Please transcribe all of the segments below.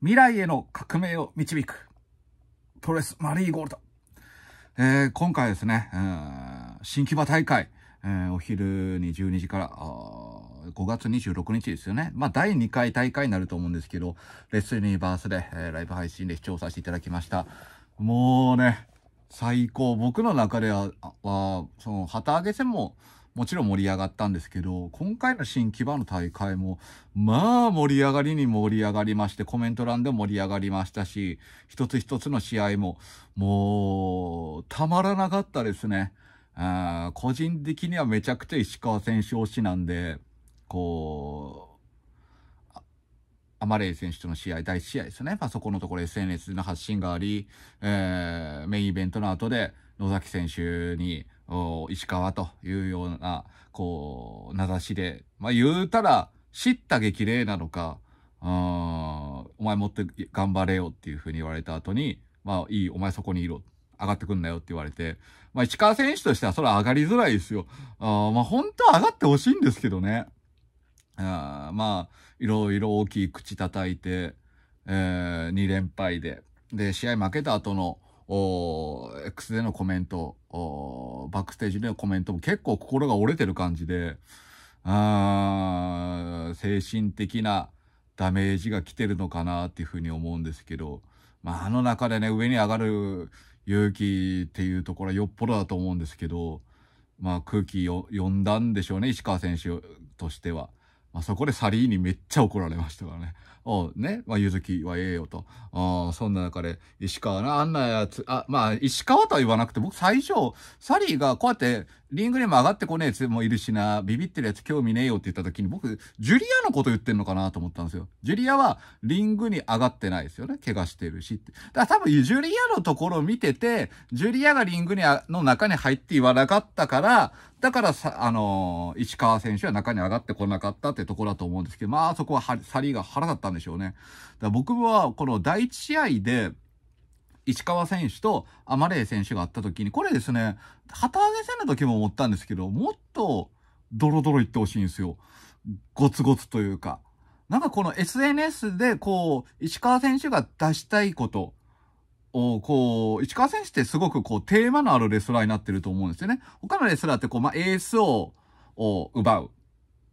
未来への革命を導く、プロレスマリーゴールド。えー、今回ですね、新木場大会、えー、お昼に12時から、5月26日ですよね。まあ、第2回大会になると思うんですけど、レッスリーバースで、えー、ライブ配信で視聴させていただきました。もうね、最高。僕の中では、はその、旗揚げ戦も、もちろん盛り上がったんですけど、今回の新木場の大会も、まあ盛り上がりに盛り上がりまして、コメント欄で盛り上がりましたし、一つ一つの試合も、もう、たまらなかったですね。あ個人的にはめちゃくちゃ石川選手推しなんで、こう、アマレイ選手との試合、第1試合ですね。まあ、そこのところ SNS での発信があり、えー、メインイベントの後で、野崎選手に、石川というような、こう、名指しで、まあ言うたら、叱咤激励なのか、お前もっと頑張れよっていうふうに言われた後に、まあいい、お前そこにいろ。上がってくんなよって言われて、まあ石川選手としてはそれは上がりづらいですよ。あまあ本当は上がってほしいんですけどね。あまあ、いろいろ大きい口叩いて、えー、2連敗で。で、試合負けた後の、X でのコメント、バックステージでのコメントも結構心が折れてる感じで、あ精神的なダメージが来てるのかなっていうふうに思うんですけど、まあ、あの中でね、上に上がる勇気っていうところはよっぽどだと思うんですけど、まあ、空気を読んだんでしょうね、石川選手としては。まあ、そこでサリーにめっちゃ怒られましたからね。おね、まあ、ゆずきはええよと。ああ、そんな中で、石川な、あんなやつ、あ、まあ、石川とは言わなくて、僕最初、サリーがこうやって、リングにも上がってこねえやつもいるしな、ビビってるやつ興味ねえよって言った時に僕、ジュリアのこと言ってんのかなと思ったんですよ。ジュリアはリングに上がってないですよね。怪我してるしって。だから多分ジュリアのところを見てて、ジュリアがリングにの中に入って言わなかったから、だからさ、あのー、石川選手は中に上がってこなかったってところだと思うんですけど、まあそこはは、サリーが腹だったんでしょうね。だから僕はこの第一試合で、石川選手とアマレー選手があった時に、これですね、旗揚げ戦の時も思ったんですけど、もっとドロドロいってほしいんですよ。ゴツゴツというか。なんかこの SNS でこう、石川選手が出したいことを、こう、石川選手ってすごくこう、テーマのあるレスラーになってると思うんですよね。他のレスラーってこう、まあ、エースを奪う。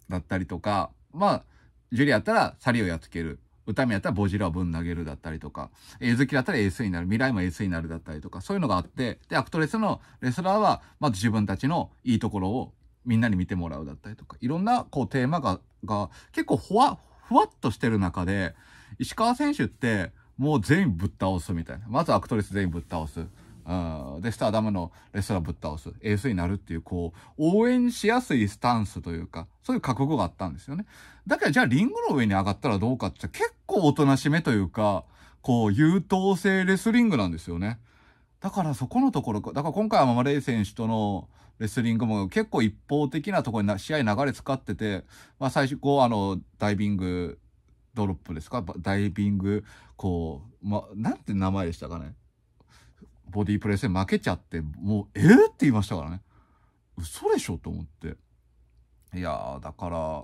だったりとか、まあ、ジュリアったらサリをやっつける。歌目やったらボジラをぶん投げるだったりとか、絵好きだったらエースになる、未来もエースになるだったりとか、そういうのがあって、で、アクトレスのレスラーは、まず自分たちのいいところをみんなに見てもらうだったりとか、いろんなこうテーマが、が結構ふわ、ふわっとしてる中で、石川選手ってもう全員ぶっ倒すみたいな。まずアクトレス全員ぶっ倒す。うん、で、スターダムのレストランぶっ倒す、エースになるっていう、こう、応援しやすいスタンスというか、そういう覚悟があったんですよね。だけど、じゃあリングの上に上がったらどうかって、結構おとなしめというか、こう、優等生レスリングなんですよね。だからそこのところ、だから今回はママレイ選手とのレスリングも結構一方的なところに試合流れ使ってて、まあ最初、こう、あの、ダイビング、ドロップですかダイビング、こう、ま、なんて名前でしたかねボディープレスで負けちゃって、もう、えー、って言いましたからね。嘘でしょと思って。いやだから、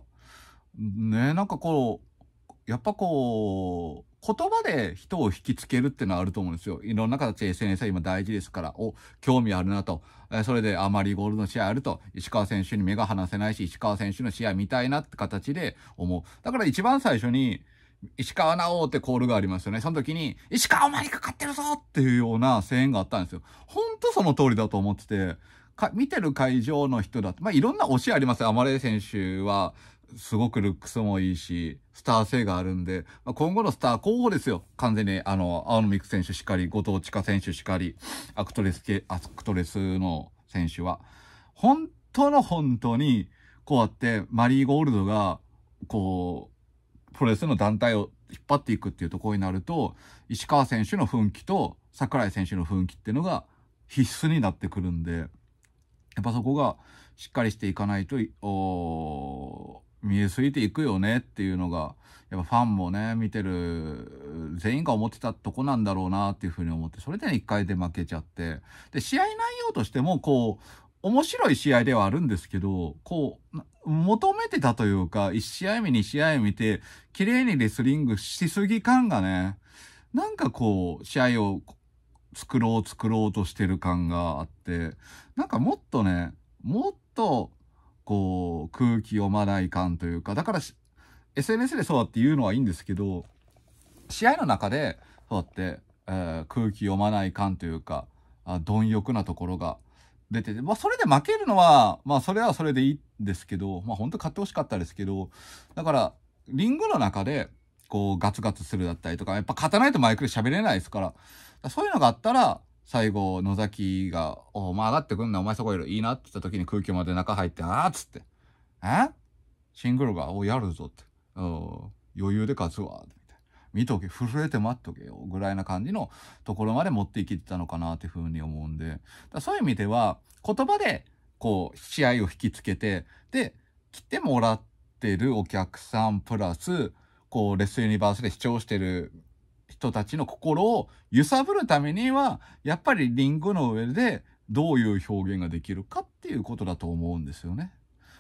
ね、なんかこう、やっぱこう、言葉で人を引きつけるってのはあると思うんですよ。いろんな形で SNS は今大事ですから、お、興味あるなと。えそれで、あ、まりゴールドの試合あると、石川選手に目が離せないし、石川選手の試合見たいなって形で思う。だから一番最初に、石川直ってコールがありますよね。その時に、石川お前にかかってるぞっていうような声援があったんですよ。ほんとその通りだと思ってて、か見てる会場の人だと、まあ、いろんな推しありますよ。アマレー選手は、すごくルックスもいいし、スター性があるんで、まあ、今後のスター候補ですよ。完全に、あの、青野ミク選手しかり、後藤千佳選手しかり、アクトレス系、アクトレスの選手は。本当の本当に、こうやってマリーゴールドが、こう、プロレスの団体を引っ張っていくっていうところになると、石川選手の奮起と櫻井選手の奮起っていうのが必須になってくるんで、やっぱそこがしっかりしていかないと、お見えすぎていくよねっていうのが、やっぱファンもね、見てる、全員が思ってたとこなんだろうなっていうふうに思って、それで一回で負けちゃって、で、試合内容としても、こう、面白い試合ではあるんですけど、こう、求めてたというか、1試合目2試合見て、綺麗にレスリングしすぎ感がね、なんかこう、試合を作ろう作ろうとしてる感があって、なんかもっとね、もっと、こう、空気読まない感というか、だから、SNS でそうだって言うのはいいんですけど、試合の中で、そうやって、えー、空気読まない感というか、貪欲なところが、出てて、まあ、それで負けるのは、まあ、それはそれでいいんですけど、まあ、本当買ってほしかったですけど、だから、リングの中で、こう、ガツガツするだったりとか、やっぱ勝たないとマイクで喋れないですから、からそういうのがあったら、最後、野崎が、お前上がってくんな、お前そこいる、いいなって言った時に空気まで中入って、あーっつって、えシングルが、おやるぞって、余裕で勝つわ、って。見とけ、震えて待っとけよ、ぐらいな感じのところまで持っていきってたのかなっていうふうに思うんで、だそういう意味では、言葉で、こう、試合を引きつけて、で、来てもらってるお客さんプラス、こう、レッスンユニバースで視聴してる人たちの心を揺さぶるためには、やっぱりリングの上でどういう表現ができるかっていうことだと思うんですよね。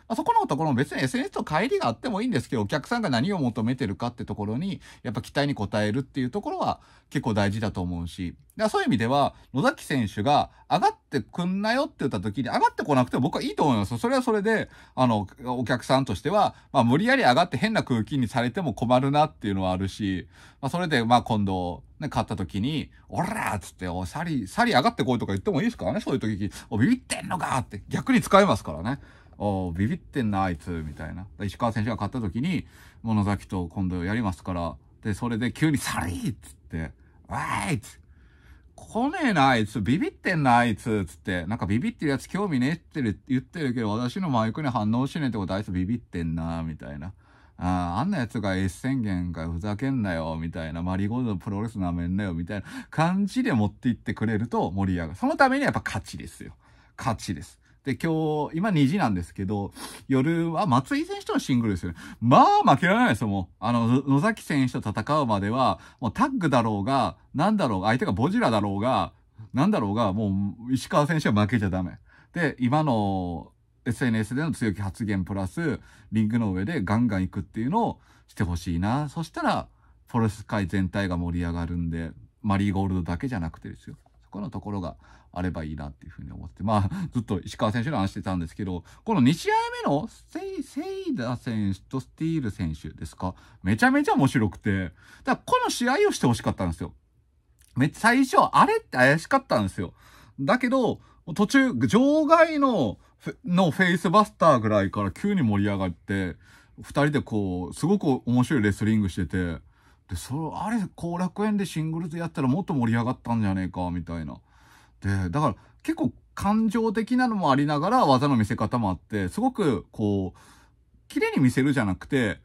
まあ、そこのところも別に SNS と乖離があってもいいんですけど、お客さんが何を求めてるかってところに、やっぱ期待に応えるっていうところは結構大事だと思うし、だそういう意味では、野崎選手が上がってくんなよって言った時に、上がってこなくても僕はいいと思います。それはそれで、あの、お客さんとしては、まあ、無理やり上がって変な空気にされても困るなっていうのはあるし、まあ、それで、まあ、今度、ね、買った時に、おらっつって、お、サリ、サリ上がってこいとか言ってもいいですからね、そういう時、お、ビビってんのかって逆に使えますからね。おビビってんな、あいつ、みたいな。石川選手が勝った時に、物崎と今度やりますから、で、それで急にサリーっつって、わーいっつって、来ねえな、あいつ、ビビってんな、あいつ、つって、なんかビビってるやつ興味ねえって言ってるけど、私のマイクに反応しねえってことあいつビビってんな、みたいな。ああんなやつがエ宣言かふざけんなよ、みたいな、マリーゴールドプロレスなめんなよ、みたいな感じで持っていってくれると盛り上がる。そのためにはやっぱ勝ちですよ。勝ちです。で、今日、今2時なんですけど、夜は松井選手とのシングルですよね。まあ、負けられないですよ、もう。あの、野崎選手と戦うまでは、もうタッグだろうが、なんだろうが、相手がボジラだろうが、なんだろうが、もう、石川選手は負けちゃダメ。で、今の SNS での強気発言プラス、リングの上でガンガン行くっていうのをしてほしいな。そしたら、フォレス界全体が盛り上がるんで、マリーゴールドだけじゃなくてですよ。このところがあればいいなっていうふうに思って、まあ、ずっと石川選手の話してたんですけど、この2試合目のセイセイダ選手とスティール選手ですか、めちゃめちゃ面白くて、だからこの試合をしてほしかったんですよ。めっちゃ最初、あれって怪しかったんですよ。だけど、途中、場外の、のフェイスバスターぐらいから急に盛り上がって、二人でこう、すごく面白いレスリングしてて、で、それ、あれ、後楽園でシングルズやったらもっと盛り上がったんじゃねえか、みたいな。で、だから結構感情的なのもありながら技の見せ方もあって、すごくこう、綺麗に見せるじゃなくて、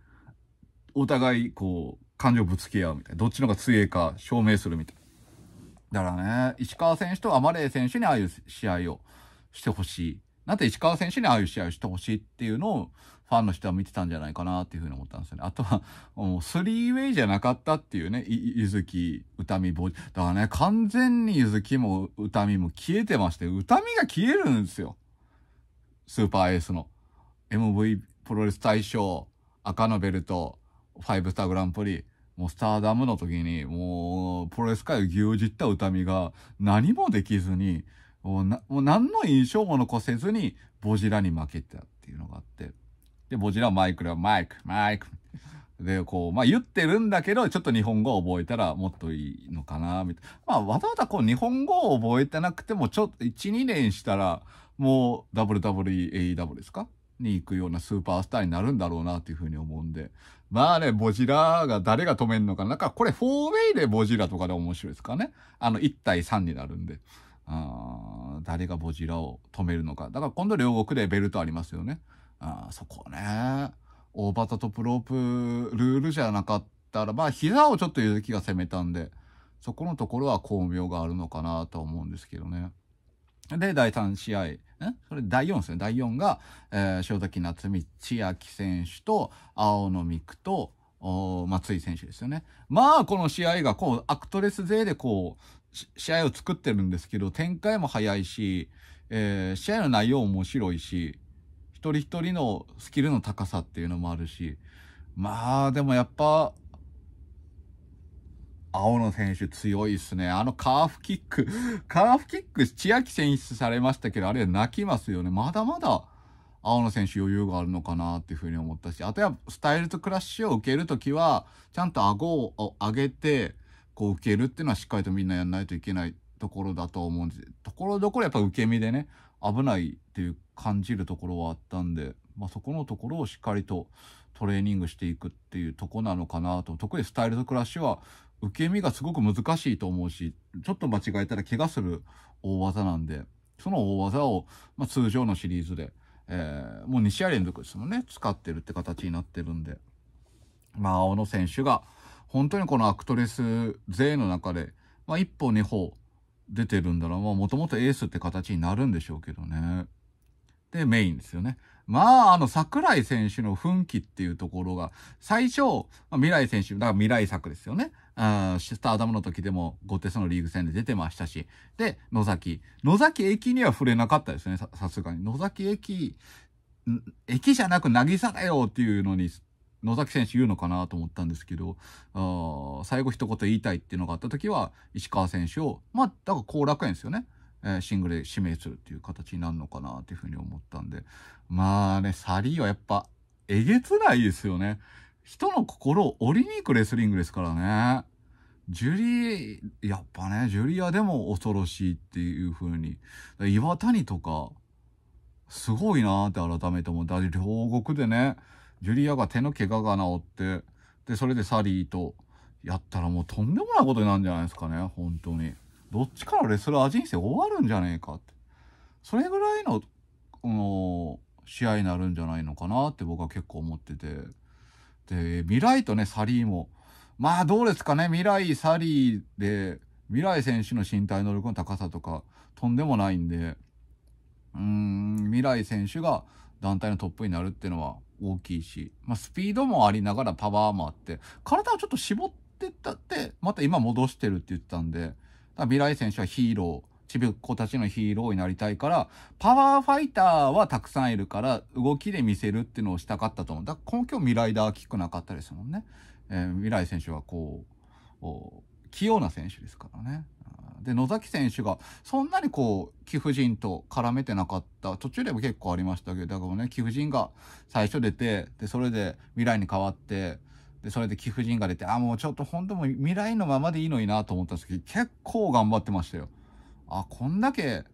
お互いこう、感情ぶつけ合うみたいな。どっちのが強いか証明するみたいな。だからね、石川選手とアマレー選手にああいう試合をしてほしい。なんて石川選手にああいう試合をしてほしいっていうのを、ファンの人は見てたんじゃないかなっていうふうに思ったんですよね。あとは、もうスリーウェイじゃなかったっていうね、ゆずき、歌見、ぼだからね、完全にゆずきも歌見も消えてまして、歌見が消えるんですよ。スーパーエースの。MV プロレス大賞、赤のベルト、5スターグランプリ、もうスターダムの時に、もう、プロレス界を牛耳った歌見が何もできずに、もう何の印象も残せずに、ボジラに負けたっていうのがあって。で、ボジラはマイクルはマイク、マイク。で、こう、まあ言ってるんだけど、ちょっと日本語を覚えたらもっといいのかな、みたいな。まあわざわざこう日本語を覚えてなくても、ちょっと1、2年したら、もう WWAEW ですかに行くようなスーパースターになるんだろうなっていうふうに思うんで。まあね、ボジラが誰が止めんのかな。なんかこれ 4way でボジラとかで面白いですかね。あの1対3になるんで。あ誰がボジラを止めるのか。だから今度両国でベルトありますよね。あそこね。大旗とプロープルールじゃなかったら、まあ膝をちょっとゆずきが攻めたんで、そこのところは巧妙があるのかなとは思うんですけどね。で、第3試合、えそれ第4ですね。第4が、えー、塩崎夏美千秋選手と、青野美久と、松井選手ですよね。まあ、この試合が、こう、アクトレス勢で、こう、試合を作ってるんですけど、展開も早いし、えー、試合の内容面白いし、人一人のスキルの高さっていうのもあるし、まあ、でもやっぱ、青野選手強いっすね。あのカーフキック、カーフキック、千秋選出されましたけど、あれは泣きますよね。まだまだ、青野選手余裕があるのかなっていうふうに思ったし、あとはスタイルとクラッシュを受ける時は、ちゃんと顎を上げて、こう受けるっていうのはしっかりとみんなやんないといけないところだと思うんです。ところどころやっぱ受け身でね、危ないっていう感じるところはあったんで、まあ、そこのところをしっかりとトレーニングしていくっていうとこなのかなと特にスタイルと暮らしは受け身がすごく難しいと思うしちょっと間違えたら怪我する大技なんでその大技を、まあ、通常のシリーズで、えー、もう2試合連続ですもんね使ってるって形になってるんでまあ青野選手が本当にこのアクトレス勢の中で、まあ、1歩2歩出てるんだら、まあもともとエースって形になるんでしょうけどね。で、メインですよね。まあ、あの、桜井選手の奮起っていうところが、最初、まあ、未来選手、だから未来作ですよね。あスターダムの時でも、ゴテスのリーグ戦で出てましたし、で、野崎。野崎駅には触れなかったですね、さすがに。野崎駅、駅じゃなく渚だよっていうのに野崎選手言うのかなと思ったんですけど、あ最後一言言いたいっていうのがあった時は、石川選手を、まあ、だから後楽園ですよね。えシングルで指名するっていう形になるのかなっていうふうに思ったんで。まあね、サリーはやっぱ、えげつないですよね。人の心を折りに行くレスリングですからね。ジュリー、やっぱね、ジュリアでも恐ろしいっていうふうに。岩谷とか、すごいなーって改めて思って、両国でね、ジュリアが手の怪我が治って、で、それでサリーとやったらもうとんでもないことになるんじゃないですかね、本当に。どっちかのレスラー人生終わるんじゃねえかって。それぐらいの、の試合になるんじゃないのかなって僕は結構思ってて。で、未来とね、サリーも、まあどうですかね、未来、サリーで、未来選手の身体能力の高さとか、とんでもないんで、うーん、未来選手が、団体のトップになるっていうのは大きいし、まあ、スピードもありながらパワーもあって、体をちょっと絞ってったって、また今戻してるって言ってたんで、未来選手はヒーロー、ちびっ子たちのヒーローになりたいから、パワーファイターはたくさんいるから、動きで見せるっていうのをしたかったと思う。だから今日未来ダーキックなかったですもんね。えー、未来選手はこう、器用な選手ですからね。で、野崎選手がそんなにこう、貴婦人と絡めてなかった、途中でも結構ありましたけど、だからね、貴婦人が最初出て、で、それで未来に変わって、で、それで貴婦人が出て、あ、もうちょっと本当も未来のままでいいのになと思ったんですけど、結構頑張ってましたよ。あ、こんだけ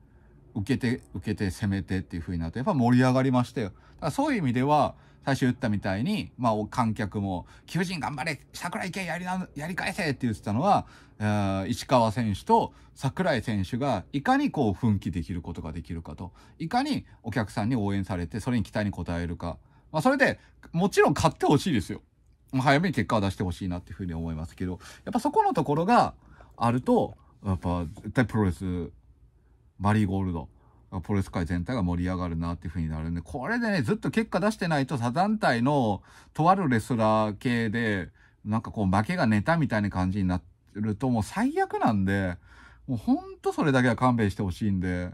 受けて、受けて攻めてっていう風になって、やっぱ盛り上がりましたよ。だからそういう意味では、最初言ったみたいに、まあ、観客も、求人頑張れ桜井健やりな、やり返せって言ってたのは、えー、石川選手と桜井選手がいかにこう奮起できることができるかと、いかにお客さんに応援されて、それに期待に応えるか。まあ、それで、もちろん勝ってほしいですよ。早めに結果を出してほしいなっていうふうに思いますけど、やっぱそこのところがあると、やっぱ絶対プロレス、マリーゴールド、プロレス界全体が盛り上がるなっていう風になるんで、これでね、ずっと結果出してないと、他団体のとあるレスラー系で、なんかこう負けがネタみたいな感じになるともう最悪なんで、もうほんとそれだけは勘弁してほしいんで、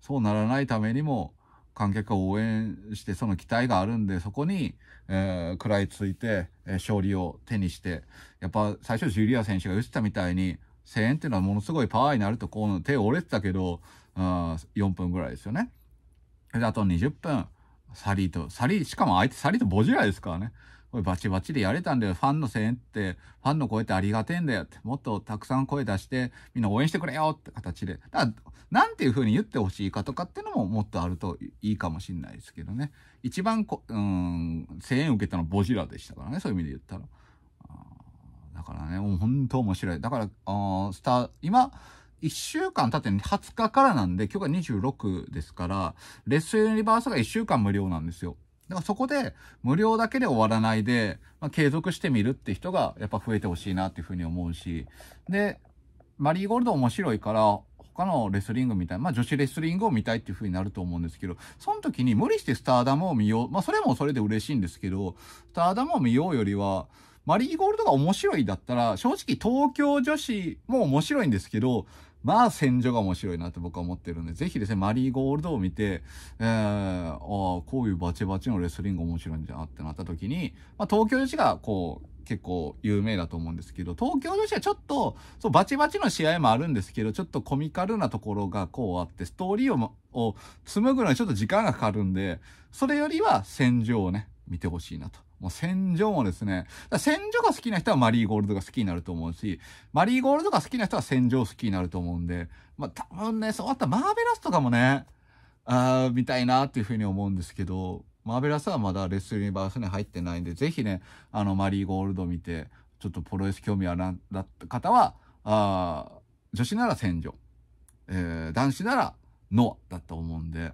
そうならないためにも、観客を応援してその期待があるんでそこに、えー、食らいついて、えー、勝利を手にしてやっぱ最初ジュリア選手が言ってたみたいに声援っていうのはものすごいパワーになるとこう手折れてたけどうん、4分ぐらいですよね。で、あと20分、サリーと、サリー、しかも相手サリーとボジラですからね。これバチバチでやれたんだよ。ファンの声援って、ファンの声ってありがてえんだよって。もっとたくさん声出して、みんな応援してくれよって形で。だから、なんていう風に言ってほしいかとかっていうのももっとあるといいかもしんないですけどね。一番こ、うん、声援受けたのはボジラでしたからね。そういう意味で言ったら。だからね、もう本当面白い。だから、あスター、今、1週間経って20日からなんで、今日が26ですから、レッスンユニバースが1週間無料なんですよ。だからそこで無料だけで終わらないで、まあ、継続してみるって人がやっぱ増えてほしいなっていうふうに思うし、で、マリーゴールド面白いから、他のレスリングみたいな、まあ女子レスリングを見たいっていう風になると思うんですけど、その時に無理してスターダムを見よう。まあそれもそれで嬉しいんですけど、スターダムを見ようよりは、マリーゴールドが面白いだったら、正直東京女子も面白いんですけど、まあ、戦場が面白いなって僕は思ってるんで、ぜひですね、マリーゴールドを見て、えー、ああ、こういうバチバチのレスリング面白いんじゃなってなった時に、まあ、東京女子がこう、結構有名だと思うんですけど、東京女子はちょっと、そう、バチバチの試合もあるんですけど、ちょっとコミカルなところがこうあって、ストーリーを、を紡ぐのにちょっと時間がかかるんで、それよりは戦場をね、見てほしいなと。もう戦場もですね、戦場が好きな人はマリーゴールドが好きになると思うし、マリーゴールドが好きな人は戦場好きになると思うんで、まあ多分ね、そうあったマーベラスとかもね、あー、見たいなっていうふうに思うんですけど、マーベラスはまだレッスルユニバースに入ってないんで、ぜひね、あの、マリーゴールド見て、ちょっとプロレス興味あらんだった方は、あ女子なら戦場、えー、男子ならノアだと思うんで、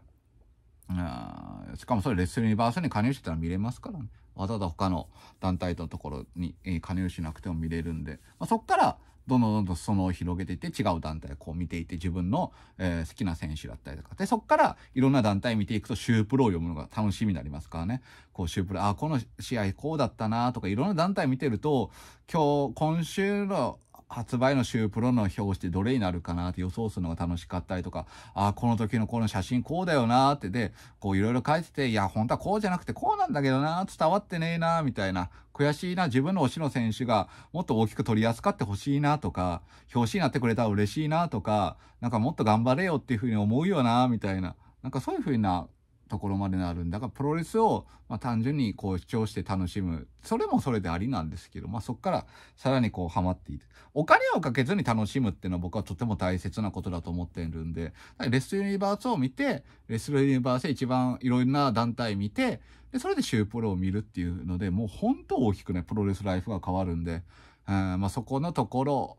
あしかもそれレッスルユニバースに加入してたら見れますからね。わざわざ他の団体のところに、えー、加入しなくても見れるんで、まあ、そっからどんどんどんどんその広げていって違う団体をこう見ていって自分の、えー、好きな選手だったりとかでそっからいろんな団体見ていくとシュープロを読むのが楽しみになりますからねこうシュープロあこの試合こうだったなとかいろんな団体見てると今日今週の発売の週プロの表紙でどれになるかなって予想するのが楽しかったりとか、ああ、この時のこの写真こうだよなーってで、こういろいろ書いてて、いや、本当はこうじゃなくてこうなんだけどなー、伝わってねえなー、みたいな、悔しいな、自分の推しの選手がもっと大きく取り扱ってほしいなとか、表紙になってくれたら嬉しいなとか、なんかもっと頑張れよっていうふうに思うよなー、みたいな、なんかそういうふうなところまでなるんだが、プロレスを、ま単純にこうして楽しむ。それもそれでありなんですけど、まあそこからさらにこうハマっていて。お金をかけずに楽しむっていうのは僕はとても大切なことだと思っているんで、レスユニバースを見て、レスユニバースで一番いろんな団体見て、で、それでシュープロを見るっていうので、もうほんと大きくね、プロレスライフが変わるんで、うんまあ、そこのところ、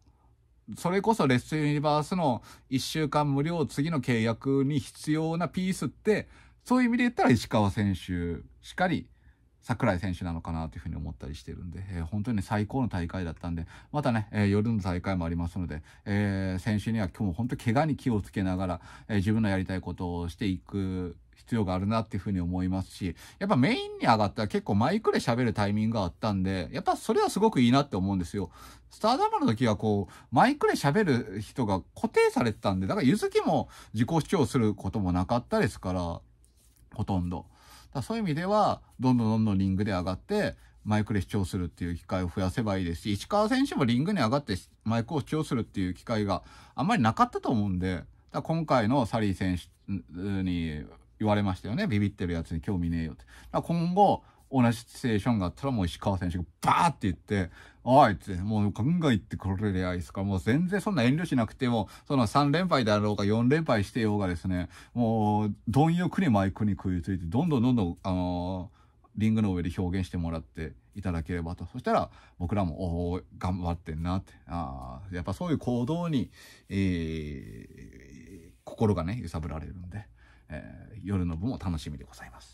それこそレッスンユニバースの1週間無料次の契約に必要なピースってそういう意味で言ったら石川選手しっかり桜井選手なのかなというふうに思ったりしてるんで、えー、本当に、ね、最高の大会だったんで、またね、えー、夜の大会もありますので、えー、選手には今日も本当怪我に気をつけながら、えー、自分のやりたいことをしていく必要があるなっていうふうに思いますし、やっぱメインに上がったら結構マイクで喋るタイミングがあったんで、やっぱそれはすごくいいなって思うんですよ。スターダムの時はこう、マイクで喋る人が固定されてたんで、だからゆずきも自己主張することもなかったですから、ほとんど。だそういう意味では、どんどんどんどんリングで上がって、マイクで主張するっていう機会を増やせばいいですし、石川選手もリングに上がってマイクを主張するっていう機会があんまりなかったと思うんで、だ今回のサリー選手に言われましたよね。ビビってるやつに興味ねえよって。だ今後、同じシチュエーションがあったらもう石川選手がバーって言って、おいって、もうガンガン言ってくれりゃいいですか。もう全然そんな遠慮しなくても、その3連敗であろうが4連敗してようがですね、もう、貪欲にマイクに食いついて、どんどんどんどん、あのー、リングの上で表現してもらっていただければと。そしたら、僕らも、お頑張ってんなって。ああ、やっぱそういう行動に、えー、心がね、揺さぶられるんで、えー、夜の部も楽しみでございます。